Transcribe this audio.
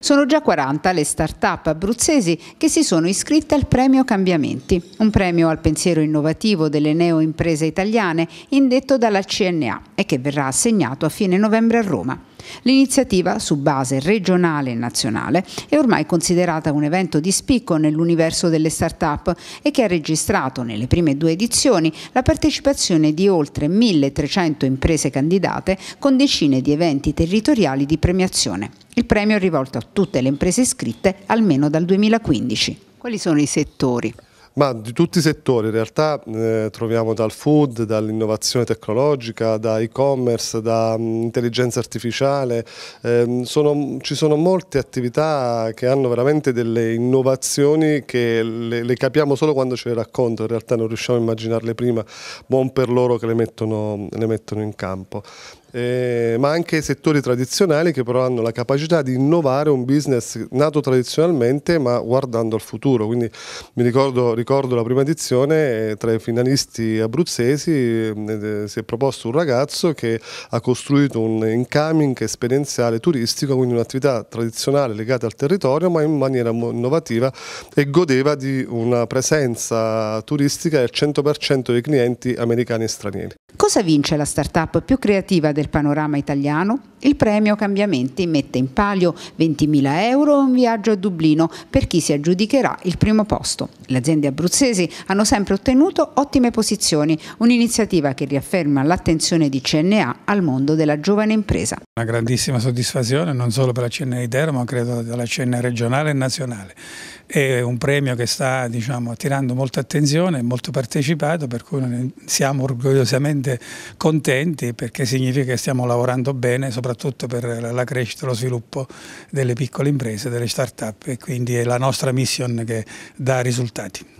Sono già 40 le start-up abruzzesi che si sono iscritte al premio Cambiamenti, un premio al pensiero innovativo delle neo-imprese italiane indetto dalla CNA e che verrà assegnato a fine novembre a Roma. L'iniziativa, su base regionale e nazionale, è ormai considerata un evento di spicco nell'universo delle start-up e che ha registrato nelle prime due edizioni la partecipazione di oltre 1300 imprese candidate con decine di eventi territoriali di premiazione. Il premio è rivolto a tutte le imprese iscritte almeno dal 2015. Quali sono i settori? Ma di tutti i settori, in realtà eh, troviamo dal food, dall'innovazione tecnologica, da e-commerce, da mh, mm, intelligenza artificiale, eh, sono, ci sono molte attività che hanno veramente delle innovazioni che le, le, capiamo solo quando ce le racconto, in realtà non riusciamo a immaginarle prima, buon per loro che le mettono, le mettono in campo. Eh, ma anche settori tradizionali che però hanno la capacità di innovare un business nato tradizionalmente ma guardando al futuro. Quindi mi ricordo, ricordo ricordo la prima edizione, eh, tra i finalisti abruzzesi mm, eh, si è proposto un ragazzo che ha costruito un incoming esperienziale turistico, quindi un'attività tradizionale legata al territorio ma in maniera innovativa e godeva di una presenza turistica del 100% dei clienti americani e stranieri. Cosa vince la startup più creativa del panorama italiano? Il premio Cambiamenti mette in palio 20.000 euro e un viaggio a Dublino per chi si aggiudicherà il primo posto. Le aziende abruzzesi hanno sempre ottenuto ottime posizioni, un'iniziativa che riafferma l'attenzione di CNA al mondo della giovane impresa. Una grandissima soddisfazione non solo per la CNA di Teramo, ma credo la CNA regionale e nazionale è un premio che sta diciamo, attirando molta attenzione, molto partecipato, per cui siamo orgogliosamente contenti perché significa che stiamo lavorando bene soprattutto per la crescita e lo sviluppo delle piccole imprese, delle start-up e quindi è la nostra mission che dà risultati.